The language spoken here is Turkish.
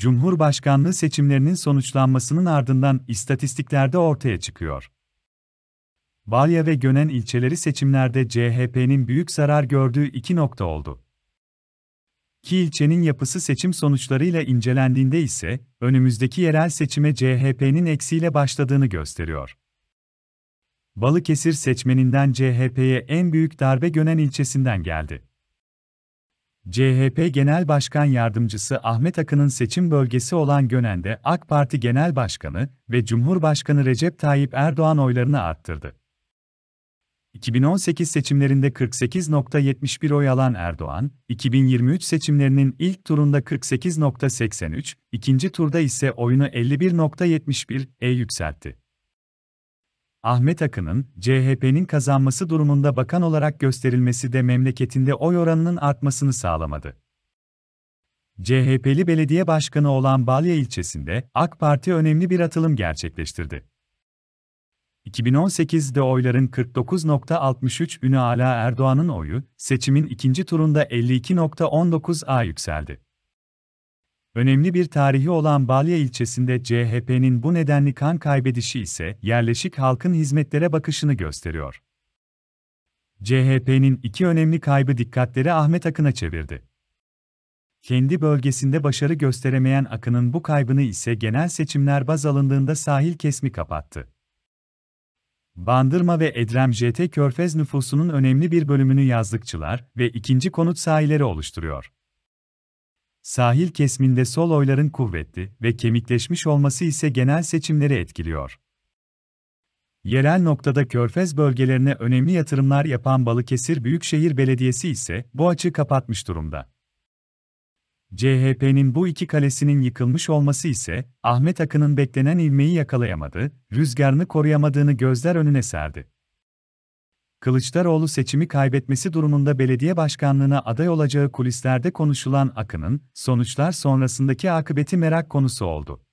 Cumhurbaşkanlığı seçimlerinin sonuçlanmasının ardından istatistiklerde ortaya çıkıyor. Balya ve Gönen ilçeleri seçimlerde CHP'nin büyük zarar gördüğü iki nokta oldu. Ki ilçenin yapısı seçim sonuçlarıyla incelendiğinde ise, önümüzdeki yerel seçime CHP'nin eksiyle başladığını gösteriyor. Balıkesir seçmeninden CHP'ye en büyük darbe Gönen ilçesinden geldi. CHP Genel Başkan Yardımcısı Ahmet Akın'ın seçim bölgesi olan Gönen'de AK Parti Genel Başkanı ve Cumhurbaşkanı Recep Tayyip Erdoğan oylarını arttırdı. 2018 seçimlerinde 48.71 oy alan Erdoğan, 2023 seçimlerinin ilk turunda 48.83, ikinci turda ise oyunu 51.71'e yükseltti. Ahmet Akın'ın CHP'nin kazanması durumunda bakan olarak gösterilmesi de memleketinde oy oranının artmasını sağlamadı. CHP'li belediye başkanı olan Balya ilçesinde AK Parti önemli bir atılım gerçekleştirdi. 2018'de oyların 49.63 ünü Ala Erdoğan'ın oyu, seçimin ikinci turunda 52.19'a yükseldi. Önemli bir tarihi olan Balya ilçesinde CHP'nin bu nedenli kan kaybedişi ise yerleşik halkın hizmetlere bakışını gösteriyor. CHP'nin iki önemli kaybı dikkatleri Ahmet Akın'a çevirdi. Kendi bölgesinde başarı gösteremeyen Akın'ın bu kaybını ise genel seçimler baz alındığında sahil kesmi kapattı. Bandırma ve Edrem JT Körfez nüfusunun önemli bir bölümünü yazlıkçılar ve ikinci konut sahileri oluşturuyor. Sahil kesiminde sol oyların kuvvetli ve kemikleşmiş olması ise genel seçimleri etkiliyor. Yerel noktada körfez bölgelerine önemli yatırımlar yapan Balıkesir Büyükşehir Belediyesi ise bu açığı kapatmış durumda. CHP'nin bu iki kalesinin yıkılmış olması ise, Ahmet Akın'ın beklenen ilmeği yakalayamadı, rüzgarını koruyamadığını gözler önüne serdi. Kılıçdaroğlu seçimi kaybetmesi durumunda belediye başkanlığına aday olacağı kulislerde konuşulan Akın'ın, sonuçlar sonrasındaki akıbeti merak konusu oldu.